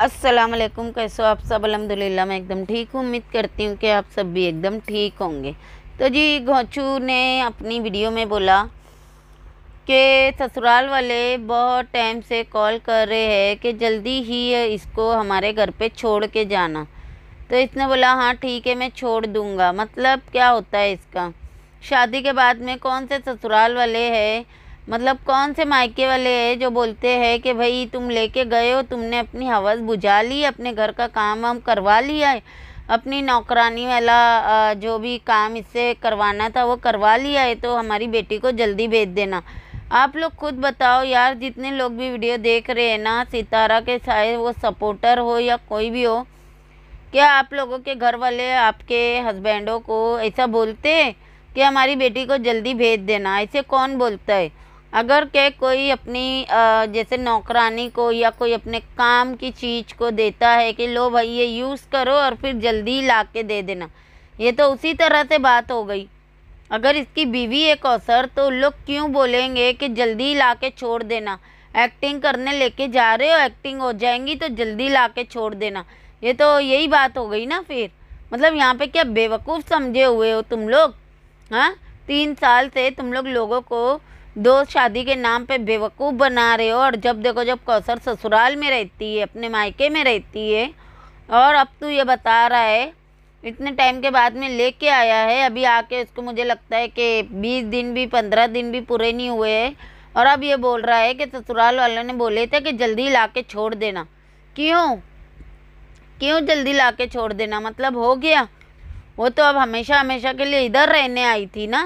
अस्सलाम वालेकुम कैसे हो आप सब अलहमदिल्ला मैं एकदम ठीक हूँ उम्मीद करती हूँ कि आप सब भी एकदम ठीक होंगे तो जी घोचू ने अपनी वीडियो में बोला कि ससुराल वाले बहुत टाइम से कॉल कर रहे हैं कि जल्दी ही इसको हमारे घर पे छोड़ के जाना तो इसने बोला हाँ ठीक है मैं छोड़ दूँगा मतलब क्या होता है इसका शादी के बाद में कौन से ससुराल वाले हैं मतलब कौन से मायके वाले हैं जो बोलते हैं कि भाई तुम लेके गए हो तुमने अपनी हवस बुझा ली अपने घर का काम वाम करवा लिया है अपनी नौकरानी वाला जो भी काम इससे करवाना था वो करवा लिया है तो हमारी बेटी को जल्दी भेज देना आप लोग खुद बताओ यार जितने लोग भी वीडियो देख रहे हैं ना सितारा के चाहे वो सपोर्टर हो या कोई भी हो क्या आप लोगों के घर वाले आपके हस्बैंडों को ऐसा बोलते हैं कि हमारी बेटी को जल्दी भेज देना ऐसे कौन बोलता है अगर के कोई अपनी जैसे नौकरानी को या कोई अपने काम की चीज़ को देता है कि लो भाई ये यूज़ करो और फिर जल्दी ला के दे देना ये तो उसी तरह से बात हो गई अगर इसकी बीवी एक अवसर तो लोग क्यों बोलेंगे कि जल्दी ला के छोड़ देना एक्टिंग करने लेके जा रहे हो एक्टिंग हो जाएंगी तो जल्दी ला के छोड़ देना ये तो यही बात हो गई ना फिर मतलब यहाँ पे क्या बेवकूफ़ समझे हुए हो तुम लोग हाँ तीन साल से तुम लोग लोगों को दोस्त शादी के नाम पे बेवकूफ़ बना रहे हो और जब देखो जब कौसर ससुराल में रहती है अपने मायके में रहती है और अब तू ये बता रहा है इतने टाइम के बाद में लेके आया है अभी आके उसको मुझे लगता है कि बीस दिन भी पंद्रह दिन भी पूरे नहीं हुए है और अब ये बोल रहा है कि ससुराल वालों ने बोले थे कि जल्दी ला के छोड़ देना क्यों क्यों जल्दी ला के छोड़ देना मतलब हो गया वो तो अब हमेशा हमेशा के लिए इधर रहने आई थी ना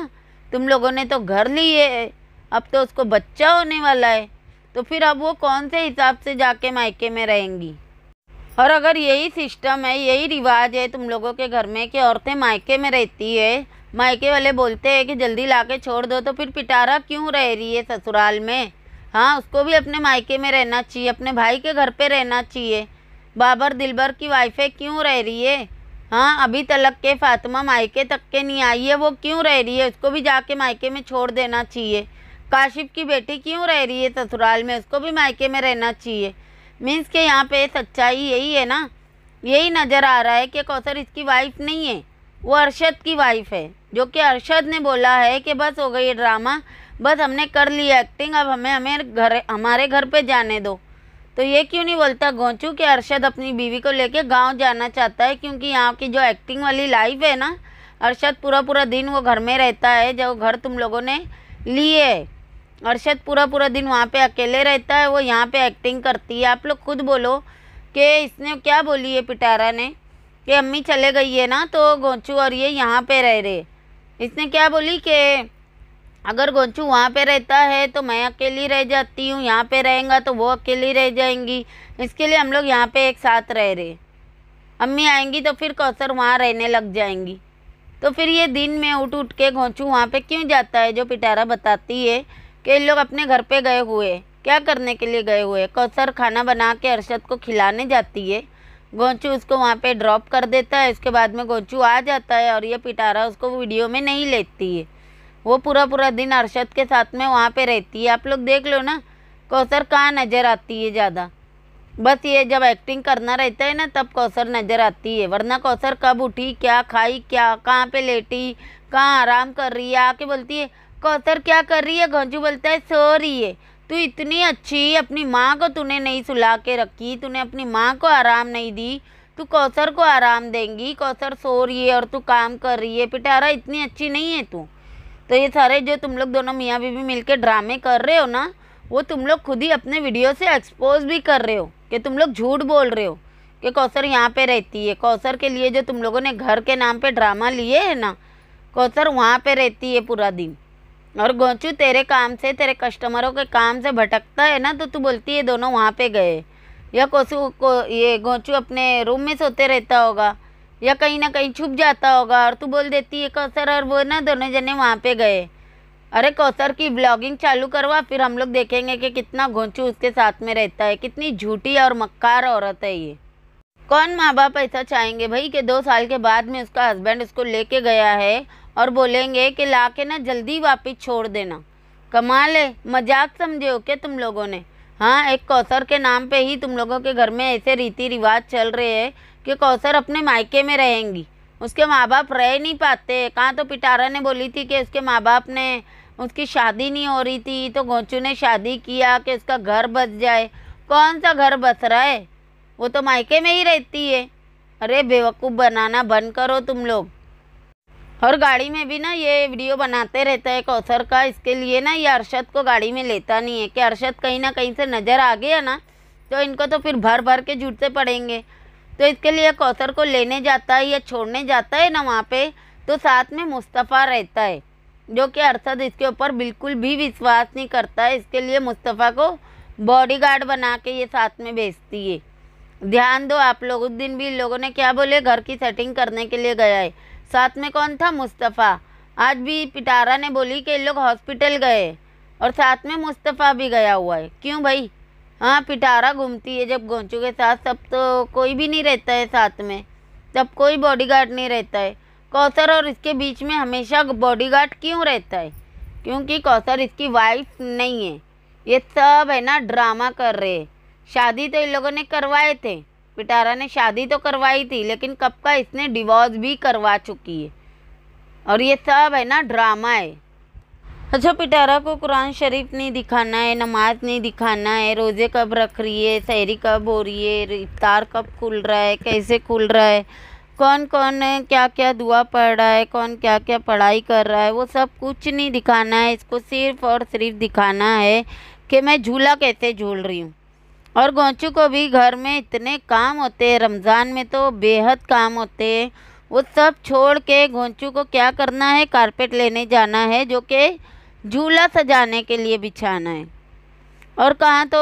तुम लोगों ने तो घर लिए अब तो उसको बच्चा होने वाला है तो फिर अब वो कौन से हिसाब से जाके मायके में रहेंगी और अगर यही सिस्टम है यही रिवाज है तुम लोगों के घर में कि औरतें मायके में रहती है मायके वाले बोलते हैं कि जल्दी ला के छोड़ दो तो फिर पिटारा क्यों रह रही है ससुराल में हाँ उसको भी अपने मायके में रहना चाहिए अपने भाई के घर पे रहना चाहिए बाबर दिलबर की वाइफें क्यों रह रही है हाँ अभी तलक के फातिमा मायके तक के नहीं आई है वो क्यों रह रही है उसको भी जाके मायके में छोड़ देना चाहिए काशिफ की बेटी क्यों रह रही है ससुराल में उसको भी मायके में रहना चाहिए मीन्स के यहाँ पे सच्चाई यही है ना यही नज़र आ रहा है कि कौसर इसकी वाइफ नहीं है वो अरशद की वाइफ है जो कि अरशद ने बोला है कि बस हो गई ड्रामा बस हमने कर लिया एक्टिंग अब हमें हमें घर हमारे घर पे जाने दो तो ये क्यों नहीं बोलता गोंचू कि अरशद अपनी बीवी को लेके गांव जाना चाहता है क्योंकि यहाँ की जो एक्टिंग वाली लाइफ है ना अरशद पूरा पूरा दिन वो घर में रहता है जो घर तुम लोगों ने लिए अरशद पूरा पूरा दिन वहाँ पे अकेले रहता है वो यहाँ पे एक्टिंग करती है आप लोग खुद बोलो कि इसने क्या बोली है पिटारा ने कि अम्मी चले गई है ना तो गोंचू और ये यहाँ पे रह रहे इसने क्या बोली कि अगर गोंचू वहाँ पे रहता है तो मैं अकेली रह जाती हूँ यहाँ पे रहेगा तो वो अकेली रह जाएंगी इसके लिए हम लोग यहाँ पर एक साथ रह रहे अम्मी आएंगी तो फिर कौसर वहाँ रहने लग जाएंगी तो फिर ये दिन में उठ उठ के घोंचू वहाँ पर क्यों जाता है जो पिटारा बताती है कई लोग अपने घर पे गए हुए क्या करने के लिए गए हुए कौसर खाना बना के अरशद को खिलाने जाती है गोंचू उसको वहाँ पे ड्रॉप कर देता है इसके बाद में गोंचू आ जाता है और ये पिटारा उसको वीडियो में नहीं लेती है वो पूरा पूरा दिन अरशद के साथ में वहाँ पे रहती है आप लोग देख लो ना कौसर कहाँ नज़र आती है ज़्यादा बस ये जब एक्टिंग करना रहता है ना तब कौसर नज़र आती है वरना कौसर कब उठी क्या खाई क्या कहाँ पे लेटी कहाँ आराम कर रही है आके बोलती है कौतर क्या कर रही है गंजू बोलता है सो रही है तू इतनी अच्छी अपनी माँ को तूने नहीं सुला के रखी तूने अपनी माँ को आराम नहीं दी तू कौसर को आराम देंगी कौसर सो रही है और तू काम कर रही है पिटारा इतनी अच्छी नहीं है तू तो ये सारे जो तुम लोग दोनों मियाँ बीबी मिलके ड्रामे कर रहे हो ना वो तुम लोग खुद ही अपने वीडियो से एक्सपोज भी कर रहे हो कि तुम लोग झूठ बोल रहे हो कि कौसर यहाँ पे रहती है कौसर के लिए जो तुम लोगों ने घर के नाम पे ड्रामा लिए है ना कौसर वहाँ पे रहती है पूरा दिन और गोचू तेरे काम से तेरे कस्टमरों के काम से भटकता है ना तो तू बोलती है दोनों वहाँ पे गए या कोसू को ये गोचू अपने रूम में सोते रहता होगा या कहीं ना कहीं छुप जाता होगा और तू बोल देती है कौसर और वो ना दोनों जने वहाँ पे गए अरे कौसर की ब्लॉगिंग चालू करवा फिर हम लोग देखेंगे कि कितना गोचू उसके साथ में रहता है कितनी झूठी और मक्कार औरत है ये कौन माँ बाप ऐसा चाहेंगे भाई कि दो साल के बाद में उसका हस्बैंड उसको लेके गया है और बोलेंगे कि ला के ना जल्दी वापस छोड़ देना कमाल है मजाक समझे हो क्या तुम लोगों ने हाँ एक कौसर के नाम पे ही तुम लोगों के घर में ऐसे रीति रिवाज चल रहे हैं कि कौसर अपने मायके में रहेंगी उसके माँ बाप रह नहीं पाते कहाँ तो पिटारा ने बोली थी कि उसके माँ बाप ने उसकी शादी नहीं हो रही थी तो गोचू ने शादी किया कि उसका घर बस जाए कौन सा घर बस रहा है वो तो मायके में ही रहती है अरे बेवकूफ़ बनाना बंद करो तुम लोग और गाड़ी में भी ना ये वीडियो बनाते रहता है कौसर का इसके लिए ना ये अरशद को गाड़ी में लेता नहीं है कि अरशद कहीं ना कहीं से नज़र आ गया ना तो इनको तो फिर भर भर के जूते पड़ेंगे तो इसके लिए कौसर को लेने जाता है या छोड़ने जाता है ना वहाँ पर तो साथ में मुस्तफ़ा रहता है जो कि अरशद इसके ऊपर बिल्कुल भी विश्वास नहीं करता है इसके लिए मुस्तफ़ा को बॉडीगार्ड बना के ये साथ में भेजती है ध्यान दो आप लोग उस दिन भी लोगों ने क्या बोले घर की सेटिंग करने के लिए गया है साथ में कौन था मुस्तफ़ा आज भी पिटारा ने बोली कि लोग हॉस्पिटल गए और साथ में मुस्तफ़ा भी गया हुआ है क्यों भाई हाँ पिटारा घूमती है जब गोंचू के साथ सब तो कोई भी नहीं रहता है साथ में तब कोई बॉडीगार्ड नहीं रहता है कौसर और इसके बीच में हमेशा बॉडीगार्ड क्यों रहता है क्योंकि कौसर इसकी वाइफ नहीं है ये सब है ना ड्रामा कर रहे शादी तो इन लोगों ने करवाए थे पिटारा ने शादी तो करवाई थी लेकिन कब का इसने डिवोर्स भी करवा चुकी है और ये सब है ना ड्रामा है अच्छा पिटारा को कुरान शरीफ नहीं दिखाना है नमाज नहीं दिखाना है रोज़े कब रख रही है शहरी कब हो रही है इफ्तार कब खुल रहा है कैसे खुल रहा है कौन कौन क्या क्या दुआ पढ़ रहा है कौन क्या क्या पढ़ाई कर रहा है वो सब कुछ नहीं दिखाना है इसको सिर्फ और सिर्फ दिखाना है कि मैं झूला कैसे झूल रही हूँ और गोंचू को भी घर में इतने काम होते हैं रमज़ान में तो बेहद काम होते हैं वो सब छोड़ के गोंचू को क्या करना है कारपेट लेने जाना है जो कि झूला सजाने के लिए बिछाना है और कहाँ तो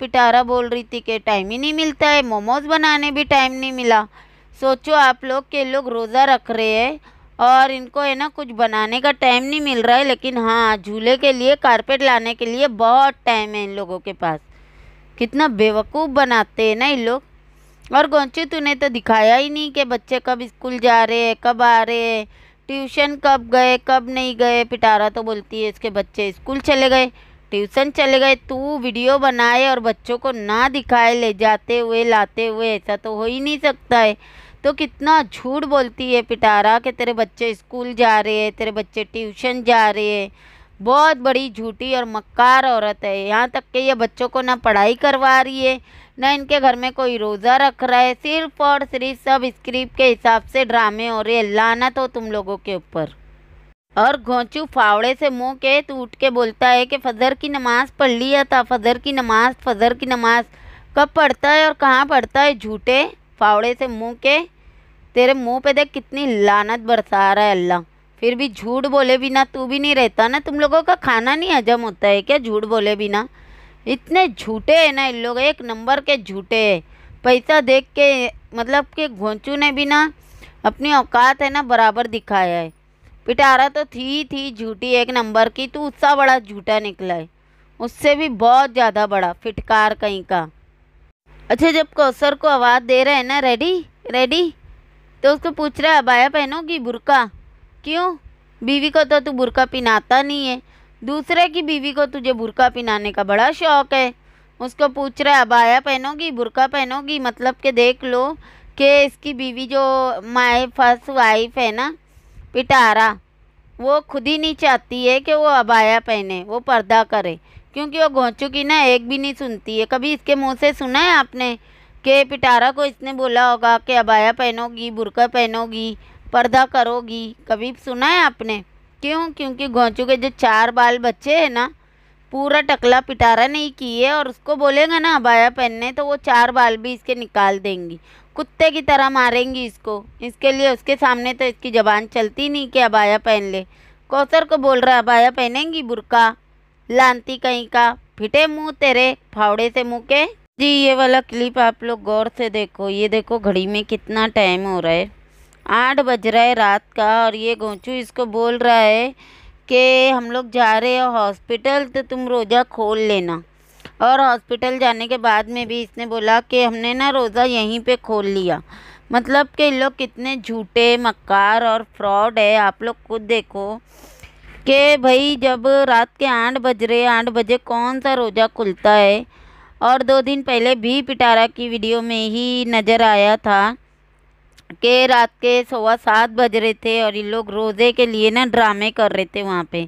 पिटारा बोल रही थी कि टाइम ही नहीं मिलता है मोमोज़ बनाने भी टाइम नहीं मिला सोचो आप लोग के लोग रोज़ा रख रहे हैं और इनको है ना कुछ बनाने का टाइम नहीं मिल रहा है लेकिन हाँ झूले के लिए कारपेट लाने के लिए बहुत टाइम है इन लोगों के पास कितना बेवकूफ़ बनाते हैं ना ये लोग और गोंची तूने तो दिखाया ही नहीं कि बच्चे कब स्कूल जा रहे हैं कब आ रहे हैं ट्यूशन कब गए कब नहीं गए पिटारा तो बोलती है इसके बच्चे स्कूल चले गए ट्यूशन चले गए तू वीडियो बनाए और बच्चों को ना दिखाए ले जाते हुए लाते हुए ऐसा तो हो ही नहीं सकता है तो कितना झूठ बोलती है पिटारा कि तेरे बच्चे स्कूल जा रहे हैं तेरे बच्चे ट्यूशन जा रहे हैं बहुत बड़ी झूठी और मक्कार औरत है यहाँ तक कि ये बच्चों को ना पढ़ाई करवा रही है ना इनके घर में कोई रोज़ा रख रहा है सिर्फ और सिर्फ सब स्क्रिप्ट के हिसाब से ड्रामे हो रहे हैं लानत हो तुम लोगों के ऊपर और घोंचू फावड़े से मुंह के टूट के बोलता है कि फजर की नमाज़ पढ़ लिया था फजर की नमाज फजर की नमाज कब पढ़ता है और कहाँ पढ़ता है झूठे फावड़े से मुंह के तेरे मुंह पे देख कितनी लानत बरसा रहा है अल्लाह फिर भी झूठ बोले बिना तू भी नहीं रहता ना तुम लोगों का खाना नहीं हजम होता है क्या झूठ बोले बिना इतने झूठे हैं ना इन लोग एक नंबर के झूठे है पैसा देख के मतलब कि घोंचू ने भी ना अपनी औकात है ना बराबर दिखाया है पिटारा तो थी थी झूठी एक नंबर की तो उससे बड़ा झूठा निकला है उससे भी बहुत ज़्यादा बड़ा फिटकार कहीं का अच्छा जब कौसर को आवाज़ दे रहे हैं ना रेडी रेडी तो उसको पूछ रहा है अबाया पहनोगी बुरका क्यों बीवी को तो तू बुरका पहनाता नहीं है दूसरे की बीवी को तुझे बुरका पहनाने का बड़ा शौक़ है उसको पूछ रहा है अबाया पहनोगी बुरका पहनोगी मतलब के देख लो कि इसकी बीवी जो माए फर्स्ट वाइफ है ना पिटारा वो खुद ही नहीं चाहती है कि वो अबाया पहने वो पर्दा करे क्योंकि वो घोंचू की ना एक भी नहीं सुनती है कभी इसके मुंह से सुना है आपने कि पिटारा को इसने बोला होगा कि अबाया पहनोगी बुरका पहनोगी पर्दा करोगी कभी सुना है आपने क्यों क्योंकि घोंचू के जो चार बाल बच्चे हैं ना पूरा टकला पिटारा नहीं किए और उसको बोलेगा ना अबाया पहनने तो वो चार बाल भी इसके निकाल देंगी कुत्ते की तरह मारेंगी इसको इसके लिए उसके सामने तो इसकी ज़बान चलती नहीं कि अबाया पहन ले कौसर को बोल रहा अबाया पहनेंगी बुरका लानती कहीं का फिटे मुंह तेरे फावड़े से मुँह के जी ये वाला क्लिप आप लोग गौर से देखो ये देखो घड़ी में कितना टाइम हो रहा है आठ बज रहा है रात का और ये गोंचू इसको बोल रहा है कि हम लोग जा रहे हो हॉस्पिटल तो तुम रोज़ा खोल लेना और हॉस्पिटल जाने के बाद में भी इसने बोला कि हमने ना रोज़ा यहीं पे खोल लिया मतलब कि लोग कितने झूठे मक्कार और फ्रॉड है आप लोग खुद देखो कि भाई जब रात के आठ बज रहे आठ बजे कौन सा रोज़ा खुलता है और दो दिन पहले भी पिटारा की वीडियो में ही नज़र आया था के रात के सवा सात बज रहे थे और इन लोग रोज़े के लिए ना ड्रामे कर रहे थे वहाँ पे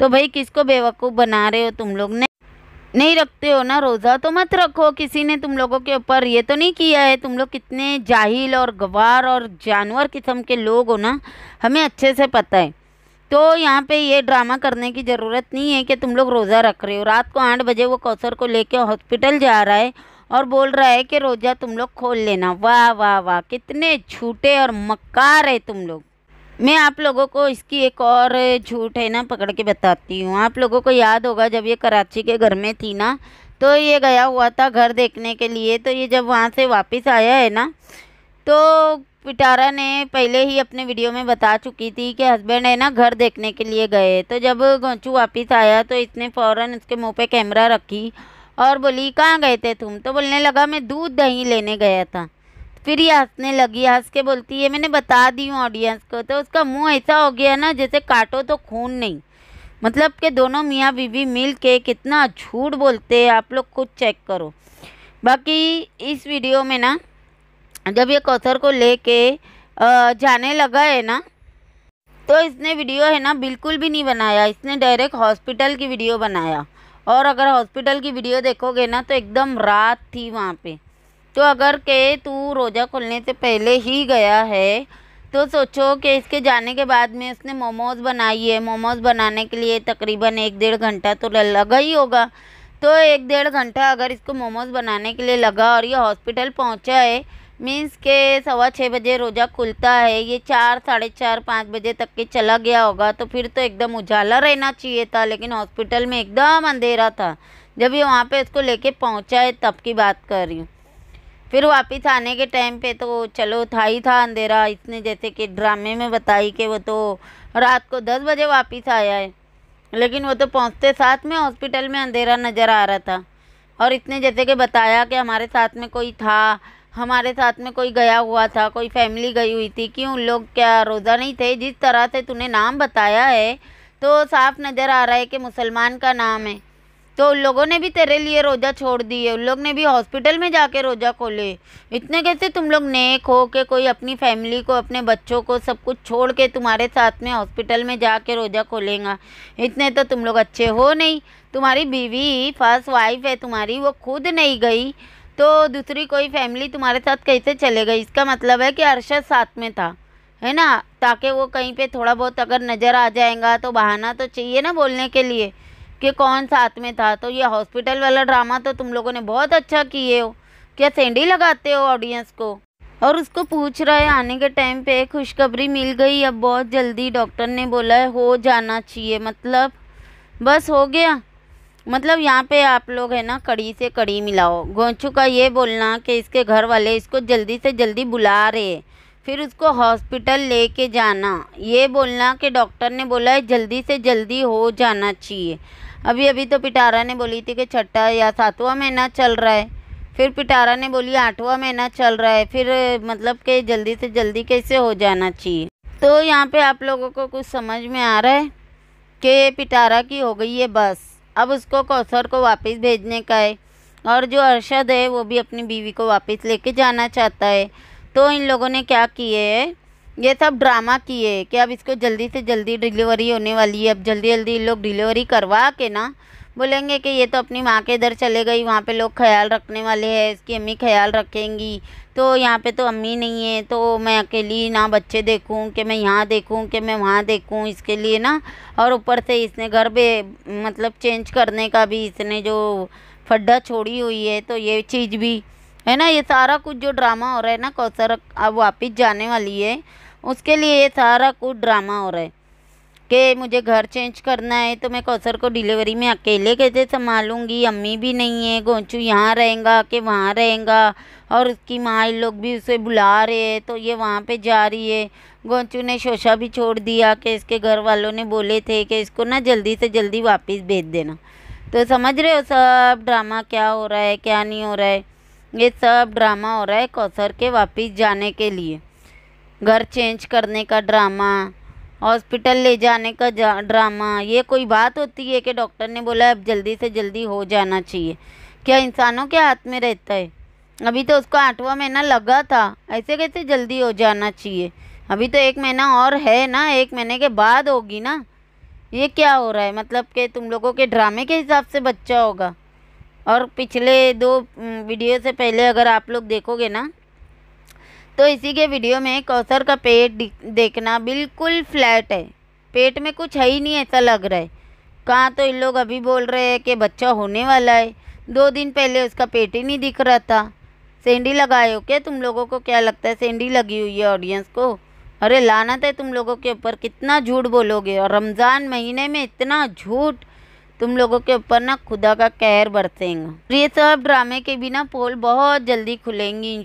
तो भाई किसको बेवकूफ़ बना रहे हो तुम लोग ने नहीं रखते हो ना रोज़ा तो मत रखो किसी ने तुम लोगों के ऊपर ये तो नहीं किया है तुम लोग कितने जाहिल और गवार और जानवर किस्म के लोग हो ना हमें अच्छे से पता है तो यहाँ पे ये ड्रामा करने की ज़रूरत नहीं है कि तुम लोग रोज़ा रख रहे हो रात को आठ बजे वो कौसर को लेके हॉस्पिटल जा रहा है और बोल रहा है कि रोज़ा तुम लोग खोल लेना वाह वाह वाह कितने झूठे और मक्कार है तुम लोग मैं आप लोगों को इसकी एक और झूठ है ना पकड़ के बताती हूँ आप लोगों को याद होगा जब ये कराची के घर में थी ना तो ये गया हुआ था घर देखने के लिए तो ये जब वहाँ से वापस आया है ना तो पिटारा ने पहले ही अपने वीडियो में बता चुकी थी कि हस्बैंड है ना घर देखने के लिए गए तो जब गोंचू वापस आया तो इसने फ़ौरन उसके मुँह पर कैमरा रखी और बोली कहाँ गए थे तुम तो बोलने लगा मैं दूध दही लेने गया था फिर ये हंसने लगी हंस के बोलती है मैंने बता दी हूँ ऑडियंस को तो उसका मुंह ऐसा हो गया ना जैसे काटो तो खून नहीं मतलब के दोनों मियाँ बीवी मिल के कितना झूठ बोलते हैं आप लोग खुद चेक करो बाकी इस वीडियो में ना जब ये कौसर को ले के जाने लगा है ना तो इसने वीडियो है ना बिल्कुल भी नहीं बनाया इसने डायरेक्ट हॉस्पिटल की वीडियो बनाया और अगर हॉस्पिटल की वीडियो देखोगे ना तो एकदम रात थी वहाँ पे तो अगर के तू रोज़ा खुलने से पहले ही गया है तो सोचो कि इसके जाने के बाद में उसने मोमोज बनाई है मोमोज बनाने के लिए तकरीबन एक डेढ़ घंटा तो लगा ही होगा तो एक डेढ़ घंटा अगर इसको मोमोज बनाने के लिए लगा और ये हॉस्पिटल पहुँचा है मीन्स के सवा छः बजे रोज़ा खुलता है ये चार साढ़े चार पाँच बजे तक के चला गया होगा तो फिर तो एकदम उजाला रहना चाहिए था लेकिन हॉस्पिटल में एकदम अंधेरा था जब ये वहाँ पे उसको लेके पहुँचा है तब की बात कर रही हूँ फिर वापस आने के टाइम पे तो चलो था ही था अंधेरा इसने जैसे कि ड्रामे में बताई कि वो तो रात को दस बजे वापस आया है लेकिन वो तो पहुँचते साथ में हॉस्पिटल में अंधेरा नज़र आ रहा था और इसने जैसे कि बताया कि हमारे साथ में कोई था हमारे साथ में कोई गया हुआ था कोई फैमिली गई हुई थी कि उन लोग क्या रोज़ा नहीं थे जिस तरह से तूने नाम बताया है तो साफ नज़र आ रहा है कि मुसलमान का नाम है तो उन लोगों ने भी तेरे लिए रोज़ा छोड़ दिए उन लोग ने भी हॉस्पिटल में जाके रोज़ा खोले इतने कैसे तुम लोग नेक हो के कोई अपनी फैमिली को अपने बच्चों को सब कुछ छोड़ के तुम्हारे साथ में हॉस्पिटल में जाके रोज़ा खोलेगा इतने तो तुम लोग अच्छे हो नहीं तुम्हारी बीवी फर्स्ट वाइफ है तुम्हारी वो खुद नहीं गई तो दूसरी कोई फैमिली तुम्हारे साथ कैसे चले गई इसका मतलब है कि अरशद साथ में था है ना ताकि वो कहीं पे थोड़ा बहुत अगर नज़र आ जाएगा तो बहाना तो चाहिए ना बोलने के लिए कि कौन साथ में था तो ये हॉस्पिटल वाला ड्रामा तो तुम लोगों ने बहुत अच्छा किए हो क्या सेंडी लगाते हो ऑडियंस को और उसको पूछ रहा है आने के टाइम पे खुशखबरी मिल गई अब बहुत जल्दी डॉक्टर ने बोला है हो जाना चाहिए मतलब बस हो गया मतलब यहाँ पे आप लोग है ना कड़ी से कड़ी मिलाओ गोंचू का ये बोलना कि इसके घर वाले इसको जल्दी से जल्दी बुला रहे फिर उसको हॉस्पिटल लेके जाना ये बोलना कि डॉक्टर ने बोला है जल्दी से जल्दी हो जाना चाहिए अभी अभी तो पिटारा ने बोली थी कि छठा या सातवां महीना चल रहा है फिर पिटारा ने बोली आठवां महीना चल रहा है फिर मतलब कि जल्दी से जल्दी कैसे हो जाना चाहिए तो यहाँ पे आप लोगों को कुछ समझ में आ रहा है कि पिटारा की हो गई है बस अब उसको कौसर को वापस भेजने का है और जो अरशद है वो भी अपनी बीवी को वापस लेके जाना चाहता है तो इन लोगों ने क्या किए है ये सब ड्रामा किए कि अब इसको जल्दी से जल्दी डिलीवरी होने वाली है अब जल्दी जल्दी इन लोग डिलीवरी करवा के ना बोलेंगे कि ये तो अपनी माँ के इधर चले गई वहाँ पे लोग ख्याल रखने वाले हैं इसकी अम्मी ख्याल रखेंगी तो यहाँ पे तो अम्मी नहीं है तो मैं अकेली ना बच्चे देखूँ कि मैं यहाँ देखूँ कि मैं वहाँ देखूँ इसके लिए ना और ऊपर से इसने घर पे मतलब चेंज करने का भी इसने जो फड्डा छोड़ी हुई है तो ये चीज़ भी है ना ये सारा कुछ जो ड्रामा हो रहा है ना कौसर अब वापिस जाने वाली है उसके लिए ये सारा कुछ ड्रामा हो रहा है कि मुझे घर चेंज करना है तो मैं कौसर को डिलीवरी में अकेले कैसे संभालूंगी अम्मी भी नहीं है गोंचू यहाँ रहेगा कि वहाँ रहेगा और उसकी माँ लोग भी उसे बुला रहे हैं तो ये वहाँ पे जा रही है गोंचू ने शोशा भी छोड़ दिया कि इसके घर वालों ने बोले थे कि इसको ना जल्दी से जल्दी वापस भेज देना तो समझ रहे हो सब ड्रामा क्या हो रहा है क्या नहीं हो रहा है ये सब ड्रामा हो रहा है कौसर के वापस जाने के लिए घर चेंज करने का ड्रामा हॉस्पिटल ले जाने का जा, ड्रामा ये कोई बात होती है कि डॉक्टर ने बोला अब जल्दी से जल्दी हो जाना चाहिए क्या इंसानों के हाथ में रहता है अभी तो उसको आठवां महीना लगा था ऐसे कैसे जल्दी हो जाना चाहिए अभी तो एक महीना और है ना एक महीने के बाद होगी ना ये क्या हो रहा है मतलब कि तुम लोगों के ड्रामे के हिसाब से बच्चा होगा और पिछले दो वीडियो से पहले अगर आप लोग देखोगे ना तो इसी के वीडियो में कौसर का पेट देखना बिल्कुल फ्लैट है पेट में कुछ है ही नहीं ऐसा लग रहा है कहाँ तो इन लोग अभी बोल रहे हैं कि बच्चा होने वाला है दो दिन पहले उसका पेट ही नहीं दिख रहा था सेंडी लगाए हो क्या तुम लोगों को क्या लगता है सेंडी लगी हुई है ऑडियंस को अरे लाना है तुम लोगों के ऊपर कितना झूठ बोलोगे और रमज़ान महीने में इतना झूठ तुम लोगों के ऊपर ना खुदा का कहर बरतेंगे ये सब ड्रामे के बिना पोल बहुत जल्दी खुलेंगी इन